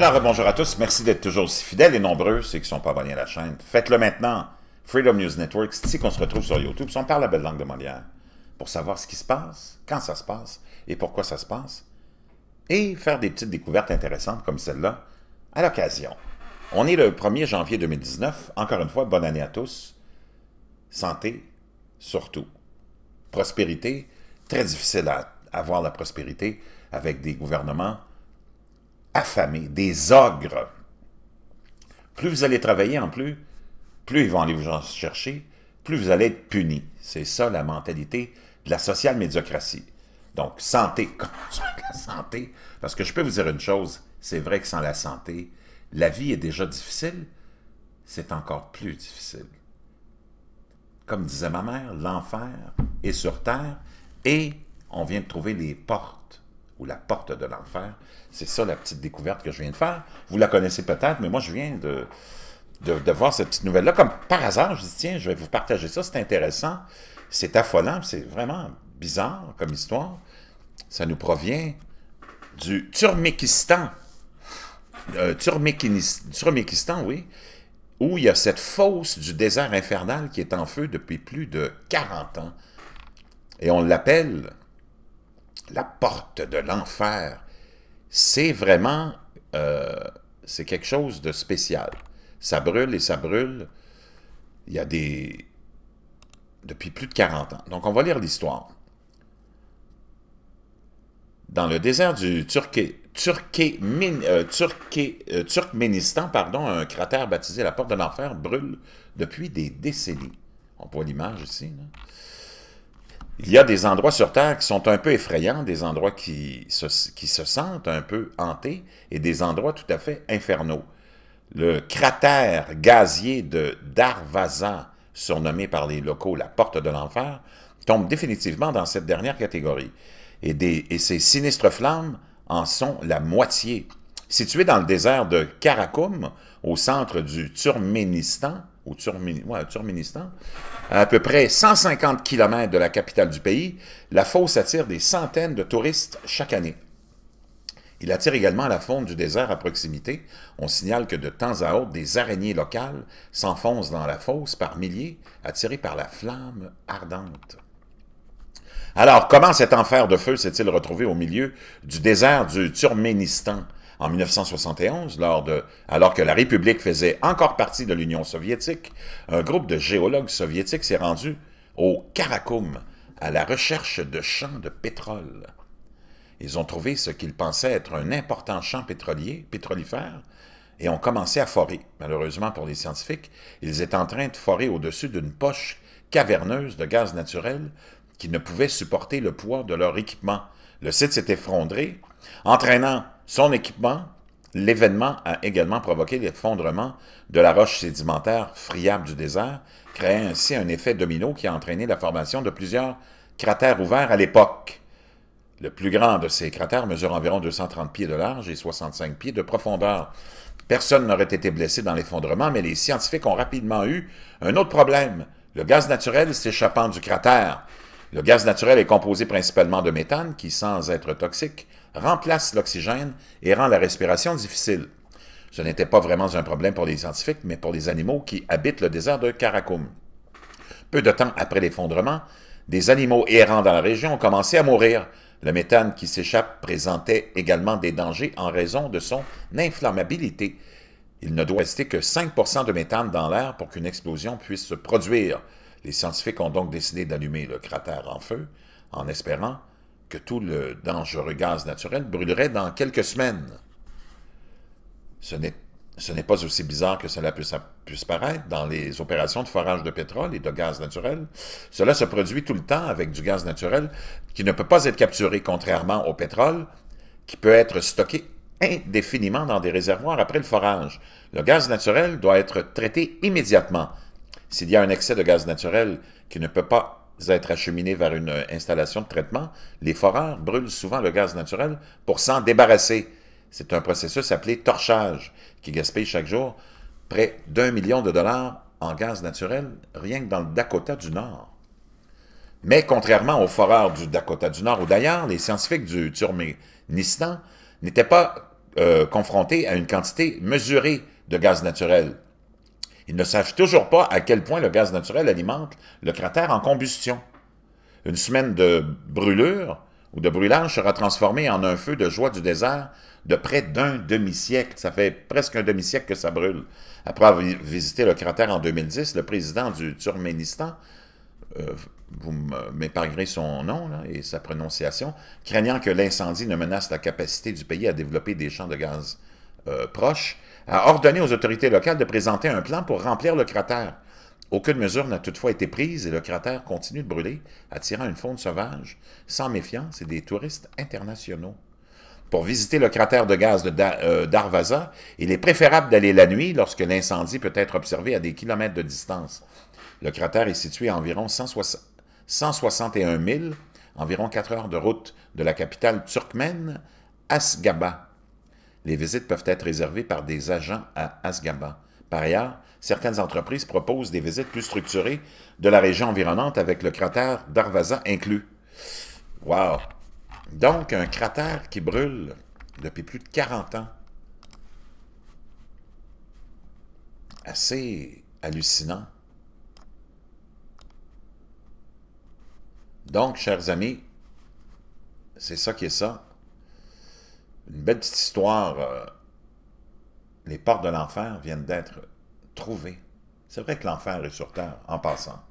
Alors, bonjour à tous. Merci d'être toujours aussi fidèles et nombreux, ceux qui ne sont pas abonnés à la chaîne. Faites-le maintenant. Freedom News Network, Si qu'on se retrouve sur YouTube. On parle la belle langue de Molière pour savoir ce qui se passe, quand ça se passe et pourquoi ça se passe. Et faire des petites découvertes intéressantes comme celle-là à l'occasion. On est le 1er janvier 2019. Encore une fois, bonne année à tous. Santé, surtout. Prospérité, très difficile à avoir la prospérité avec des gouvernements affamés, des ogres. Plus vous allez travailler en plus, plus ils vont aller vous en chercher, plus vous allez être puni. C'est ça la mentalité de la sociale médiocratie. Donc, santé, la santé, parce que je peux vous dire une chose, c'est vrai que sans la santé, la vie est déjà difficile, c'est encore plus difficile. Comme disait ma mère, l'enfer est sur terre et on vient de trouver les portes ou la porte de l'enfer. C'est ça la petite découverte que je viens de faire. Vous la connaissez peut-être, mais moi je viens de, voir cette petite nouvelle-là. Comme par hasard, je dis tiens, je vais vous partager ça, c'est intéressant, c'est affolant, c'est vraiment bizarre comme histoire. Ça nous provient du Turmékistan. Euh, Turmékistan, oui, où il y a cette fosse du désert infernal qui est en feu depuis plus de 40 ans. Et on l'appelle la porte de l'enfer, c'est vraiment, euh, c'est quelque chose de spécial. Ça brûle et ça brûle, il y a des... depuis plus de 40 ans. Donc, on va lire l'histoire. Dans le désert du Turqué, euh, euh, Turkménistan, pardon, un cratère baptisé la porte de l'enfer brûle depuis des décennies. On voit l'image ici. Là il y a des endroits sur Terre qui sont un peu effrayants, des endroits qui se, sentent un peu hantés et des endroits tout à fait infernaux. Le cratère gazier de Darvaza, surnommé par les locaux la porte de l'enfer, tombe définitivement dans cette dernière catégorie. Et, ces sinistres flammes en sont la moitié. Situé dans le désert de Karakoum, au centre du Turkménistan, au Turkménistan, à, peu près 150 km de la capitale du pays, la fosse attire des centaines de touristes chaque année. Il attire également la faune du désert à proximité. On signale que de temps à autre, des araignées locales s'enfoncent dans la fosse par milliers, attirées par la flamme ardente. Alors, comment cet enfer de feu s'est-il retrouvé au milieu du désert du Turménistan en 1971, lors alors que la République faisait encore partie de l'Union soviétique, un groupe de géologues soviétiques s'est rendu au Karakoum, à la recherche de champs de pétrole. Ils ont trouvé ce qu'ils pensaient être un important champ pétrolier, pétrolifère, et ont commencé à forer. Malheureusement pour les scientifiques, ils étaient en train de forer au-dessus d'une poche caverneuse de gaz naturel qui ne pouvait supporter le poids de leur équipement. Le site s'est effondré, entraînant son équipement, l'événement a également provoqué l'effondrement de la roche sédimentaire friable du désert, créant ainsi un effet domino qui a entraîné la formation de plusieurs cratères ouverts à l'époque. Le plus grand de ces cratères mesure environ 230 pieds de large et 65 pieds de profondeur. Personne n'aurait été blessé dans l'effondrement, mais les scientifiques ont rapidement eu un autre problème, le gaz naturel s'échappant du cratère. Le gaz naturel est composé principalement de méthane qui, sans être toxique, remplace l'oxygène et rend la respiration difficile. Ce n'était pas vraiment un problème pour les scientifiques, mais pour les animaux qui habitent le désert de Karakoum. Peu de temps après l'effondrement, des animaux errants dans la région ont commencé à mourir. Le méthane qui s'échappe présentait également des dangers en raison de son inflammabilité. Il ne doit rester que 5 de méthane dans l'air pour qu'une explosion puisse se produire. Les scientifiques ont donc décidé d'allumer le cratère en feu en espérant que tout le dangereux gaz naturel brûlerait dans quelques semaines. Ce n'est pas aussi bizarre que cela puisse, puisse paraître dans les opérations de forage de pétrole et de gaz naturel. Cela se produit tout le temps avec du gaz naturel qui ne peut pas être capturé contrairement au pétrole, qui peut être stocké indéfiniment dans des réservoirs après le forage. Le gaz naturel doit être traité immédiatement. S'il y a un excès de gaz naturel qui ne peut pas être acheminés vers une installation de traitement, les foreurs brûlent souvent le gaz naturel pour s'en débarrasser. C'est un processus appelé torchage qui gaspille chaque jour près d'un million de dollars en gaz naturel rien que dans le Dakota du Nord. Mais contrairement aux foreurs du Dakota du Nord ou d'ailleurs, les scientifiques du Turménistan n'étaient pas euh, confrontés à une quantité mesurée de gaz naturel ils ne savent toujours pas à quel point le gaz naturel alimente le cratère en combustion. Une semaine de brûlure ou de brûlage sera transformée en un feu de joie du désert de près d'un demi-siècle. Ça fait presque un demi-siècle que ça brûle. Après avoir visité le cratère en 2010, le président du Turkménistan, euh, vous m'épargnerez son nom et sa prononciation, craignant que l'incendie ne menace la capacité du pays à développer des champs de gaz euh, proche, a ordonné aux autorités locales de présenter un plan pour remplir le cratère. Aucune mesure n'a toutefois été prise et le cratère continue de brûler, attirant une faune sauvage, sans méfiance et des touristes internationaux. Pour visiter le cratère de gaz de euh, Darvaza, il est préférable d'aller la nuit lorsque l'incendie peut être observé à des kilomètres de distance. Le cratère est situé à environ 161 000, environ 4 heures de route de la capitale turkmène, Asgaba. Les visites peuvent être réservées par des agents à Asgaba. Par ailleurs, certaines entreprises proposent des visites plus structurées de la région environnante avec le cratère d'Arvaza inclus. Wow! Donc, un cratère qui brûle depuis plus de 40 ans. Assez hallucinant. Donc, chers amis, c'est ça qui est ça une belle petite histoire. Euh, les portes de l'enfer viennent d'être trouvées. C'est vrai que l'enfer est sur Terre, en passant.